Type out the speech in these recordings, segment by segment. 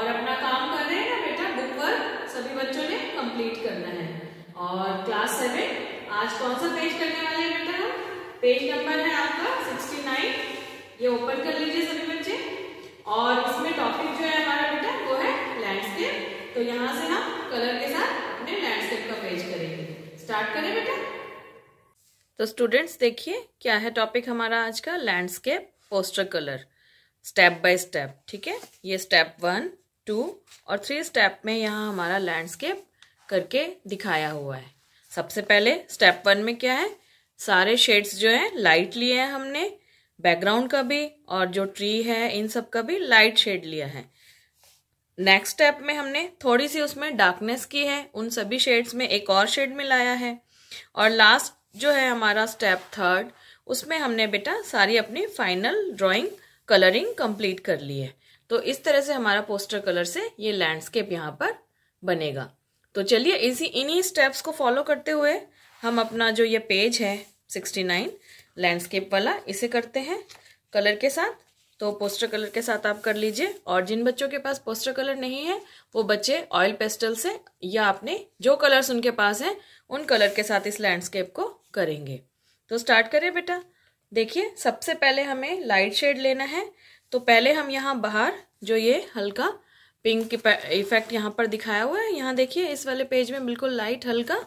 और अपना काम कर रहे हैं ना बेटा बुक वर्क सभी बच्चों ने कंप्लीट करना है और क्लास सेवन आज कौन सा पेज करने वाले हैं बेटा हम पेज नंबर है आपका सिक्सटी नाइन ये ओपन कर लीजिए सभी बच्चे और इसमें टॉपिक जो है हमारा बेटा वो है लैंडस्केप तो यहाँ से हम कलर के साथ अपने लैंडस्केप का पेज करेंगे स्टार्ट करें बेटा तो स्टूडेंट्स देखिए क्या है टॉपिक हमारा आज का landscape poster colour step by step ठीक है ये स्टेप वन टू और थ्री स्टेप में यहाँ हमारा लैंडस्केप करके दिखाया हुआ है सबसे पहले स्टेप वन में क्या है सारे शेड्स जो हैं लाइट लिए हैं हमने बैकग्राउंड का भी और जो ट्री है इन सब का भी लाइट शेड लिया है नेक्स्ट स्टेप में हमने थोड़ी सी उसमें डार्कनेस की है उन सभी शेड्स में एक और शेड में लाया है और लास्ट जो है हमारा स्टेप थर्ड उसमें हमने बेटा सारी अपनी फाइनल ड्राइंग कलरिंग कंप्लीट कर ली है तो इस तरह से हमारा पोस्टर कलर से ये लैंडस्केप यहाँ पर बनेगा तो चलिए इसी इन्हीं स्टेप्स को फॉलो करते हुए हम अपना जो ये पेज है 69 लैंडस्केप वाला इसे करते हैं कलर के साथ तो पोस्टर कलर के साथ आप कर लीजिए और जिन बच्चों के पास पोस्टर कलर नहीं है वो बच्चे ऑयल पेस्टल से या अपने जो कलर्स उनके पास हैं उन कलर के साथ इस लैंडस्केप को करेंगे तो स्टार्ट करें बेटा देखिए सबसे पहले हमें लाइट शेड लेना है तो पहले हम यहाँ बाहर जो ये हल्का पिंक इफेक्ट यहाँ पर दिखाया हुआ है यहाँ देखिए इस वाले पेज में बिल्कुल लाइट हल्का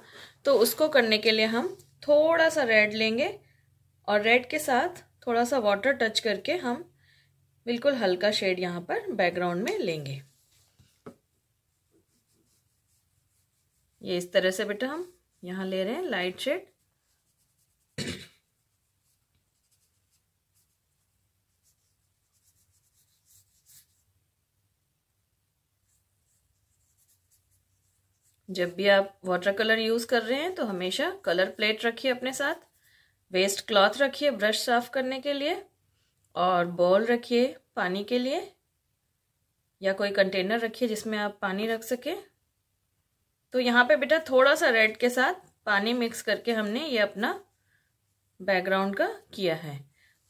तो उसको करने के लिए हम थोड़ा सा रेड लेंगे और रेड के साथ थोड़ा सा वाटर टच करके हम बिल्कुल हल्का शेड यहाँ पर बैकग्राउंड में लेंगे ये इस तरह से बेटा हम यहाँ ले रहे हैं लाइट शेड जब भी आप वाटर कलर यूज़ कर रहे हैं तो हमेशा कलर प्लेट रखिए अपने साथ वेस्ट क्लॉथ रखिए ब्रश साफ करने के लिए और बॉल रखिए पानी के लिए या कोई कंटेनर रखिए जिसमें आप पानी रख सके तो यहाँ पे बेटा थोड़ा सा रेड के साथ पानी मिक्स करके हमने ये अपना बैकग्राउंड का किया है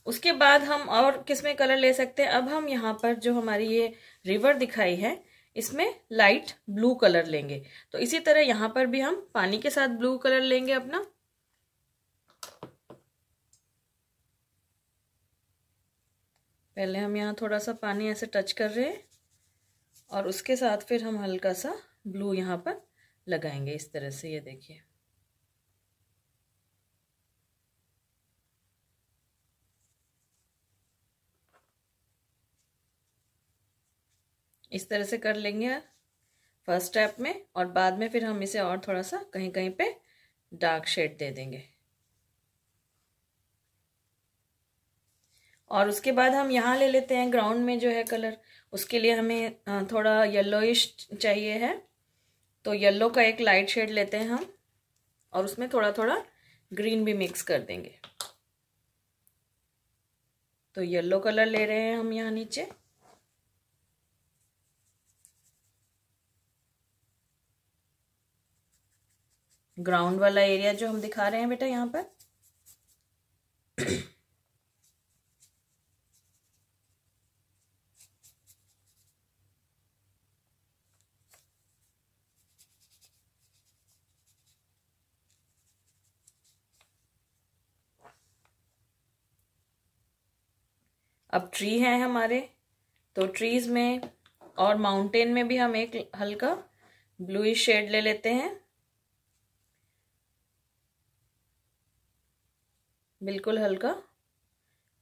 उसके बाद हम और किस में कलर ले सकते हैं अब हम यहाँ पर जो हमारी ये रिवर दिखाई है इसमें लाइट ब्लू कलर लेंगे तो इसी तरह यहां पर भी हम पानी के साथ ब्लू कलर लेंगे अपना पहले हम यहाँ थोड़ा सा पानी ऐसे टच कर रहे हैं और उसके साथ फिर हम हल्का सा ब्लू यहाँ पर लगाएंगे इस तरह से ये देखिए इस तरह से कर लेंगे फर्स्ट स्टेप में और बाद में फिर हम इसे और थोड़ा सा कहीं कहीं पे डार्क शेड दे देंगे और उसके बाद हम यहाँ ले लेते हैं ग्राउंड में जो है कलर उसके लिए हमें थोड़ा येल्लोइश चाहिए है तो येल्लो का एक लाइट शेड लेते हैं हम और उसमें थोड़ा थोड़ा ग्रीन भी मिक्स कर देंगे तो येल्लो कलर ले रहे हैं हम यहाँ नीचे ग्राउंड वाला एरिया जो हम दिखा रहे हैं बेटा यहाँ पर अब ट्री है हमारे तो ट्रीज में और माउंटेन में भी हम एक हल्का ब्लूइश शेड ले लेते हैं बिल्कुल हल्का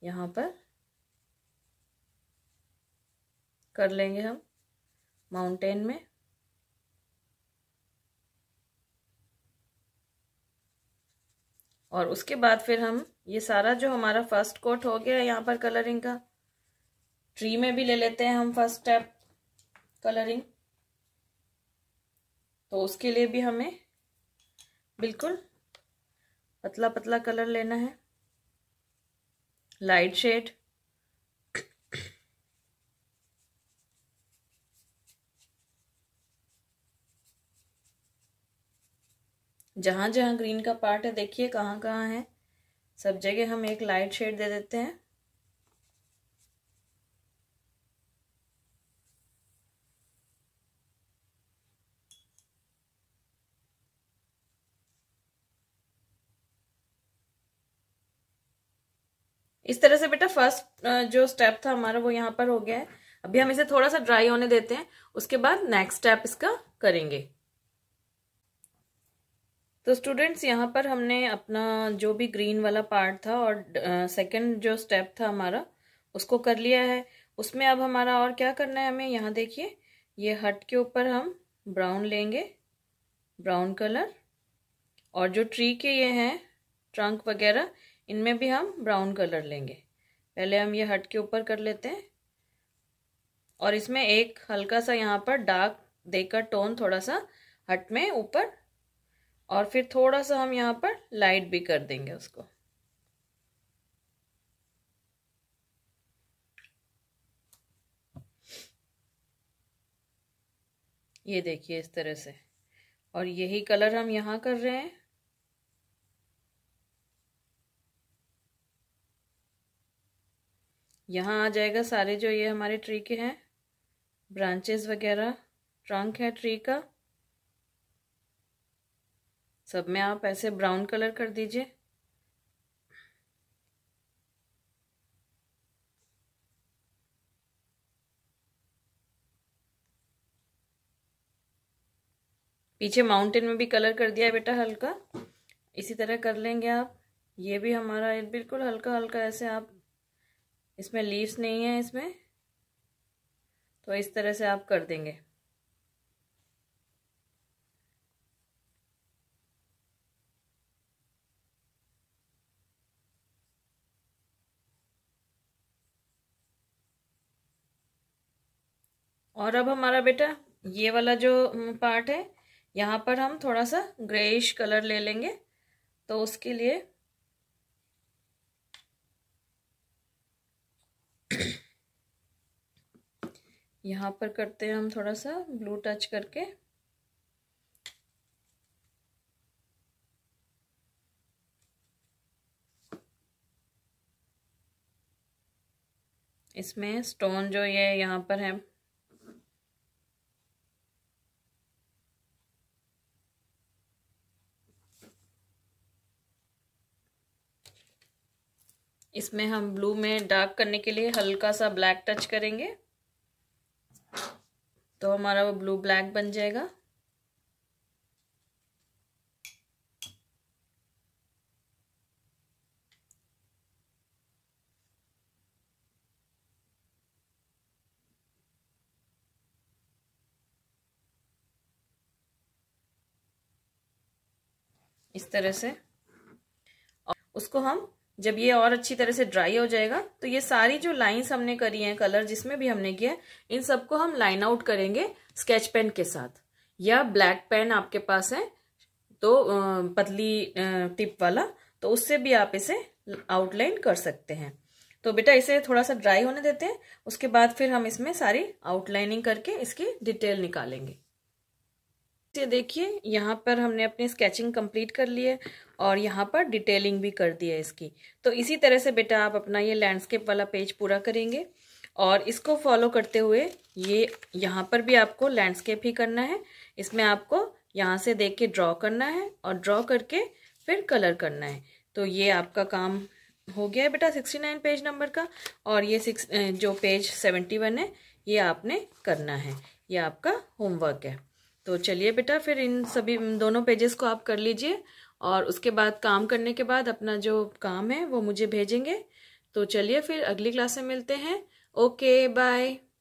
यहाँ पर कर लेंगे हम माउंटेन में और उसके बाद फिर हम ये सारा जो हमारा फर्स्ट कोट हो गया है यहाँ पर कलरिंग का ट्री में भी ले लेते हैं हम फर्स्ट स्टेप कलरिंग तो उसके लिए भी हमें बिल्कुल पतला पतला कलर लेना है लाइट शेड जहां जहां ग्रीन का पार्ट है देखिए कहाँ कहाँ है सब जगह हम एक लाइट शेड दे देते हैं इस तरह से बेटा फर्स्ट जो स्टेप था हमारा वो यहाँ पर हो गया है अभी हम इसे थोड़ा सा ड्राई होने देते हैं उसके बाद नेक्स्ट स्टेप इसका करेंगे तो स्टूडेंट्स यहाँ पर हमने अपना जो भी ग्रीन वाला पार्ट था और सेकंड जो स्टेप था हमारा उसको कर लिया है उसमें अब हमारा और क्या करना है हमें यहाँ देखिए ये हट के ऊपर हम ब्राउन लेंगे ब्राउन कलर और जो ट्री के ये हैं ट्रंक वगैरह इनमें भी हम ब्राउन कलर लेंगे पहले हम ये हट के ऊपर कर लेते हैं और इसमें एक हल्का सा यहाँ पर डार्क देकर टोन थोड़ा सा हट में ऊपर और फिर थोड़ा सा हम यहाँ पर लाइट भी कर देंगे उसको ये देखिए इस तरह से और यही कलर हम यहाँ कर रहे हैं यहाँ आ जाएगा सारे जो ये हमारे ट्री के हैं ब्रांचेस वगैरह ट्रंक है ट्री का सब में आप ऐसे ब्राउन कलर कर दीजिए पीछे माउंटेन में भी कलर कर दिया है बेटा हल्का इसी तरह कर लेंगे आप ये भी हमारा बिल्कुल हल्का हल्का ऐसे आप इसमें लीव्स नहीं है इसमें तो इस तरह से आप कर देंगे और अब हमारा बेटा ये वाला जो पार्ट है यहाँ पर हम थोड़ा सा ग्रेइश कलर ले लेंगे तो उसके लिए यहाँ पर करते हैं हम थोड़ा सा ब्लू टच करके इसमें स्टोन जो ये यहाँ पर है इसमें हम ब्लू में डार्क करने के लिए हल्का सा ब्लैक टच करेंगे तो हमारा वो ब्लू ब्लैक बन जाएगा इस तरह से और उसको हम जब ये और अच्छी तरह से ड्राई हो जाएगा तो ये सारी जो लाइंस हमने करी हैं कलर जिसमें भी हमने किया इन सबको हम लाइन आउट करेंगे स्केच पेन के साथ या ब्लैक पेन आपके पास है तो पतली टिप वाला तो उससे भी आप इसे आउटलाइन कर सकते हैं तो बेटा इसे थोड़ा सा ड्राई होने देते हैं उसके बाद फिर हम इसमें सारी आउटलाइनिंग करके इसकी डिटेल निकालेंगे से देखिए यहाँ पर हमने अपनी स्केचिंग कंप्लीट कर ली है और यहाँ पर डिटेलिंग भी कर दी है इसकी तो इसी तरह से बेटा आप अपना ये लैंडस्केप वाला पेज पूरा करेंगे और इसको फॉलो करते हुए ये यहाँ पर भी आपको लैंडस्केप ही करना है इसमें आपको यहाँ से देख के ड्रॉ करना है और ड्रॉ करके फिर कलर करना है तो ये आपका काम हो गया है बेटा सिक्सटी नाइन पेज नंबर का और ये सिक्स जो पेज सेवेंटी वन है ये आपने करना है ये आपका होमवर्क है तो चलिए बेटा फिर इन सभी दोनों पेजेस को आप कर लीजिए और उसके बाद काम करने के बाद अपना जो काम है वो मुझे भेजेंगे तो चलिए फिर अगली क्लास में मिलते हैं ओके बाय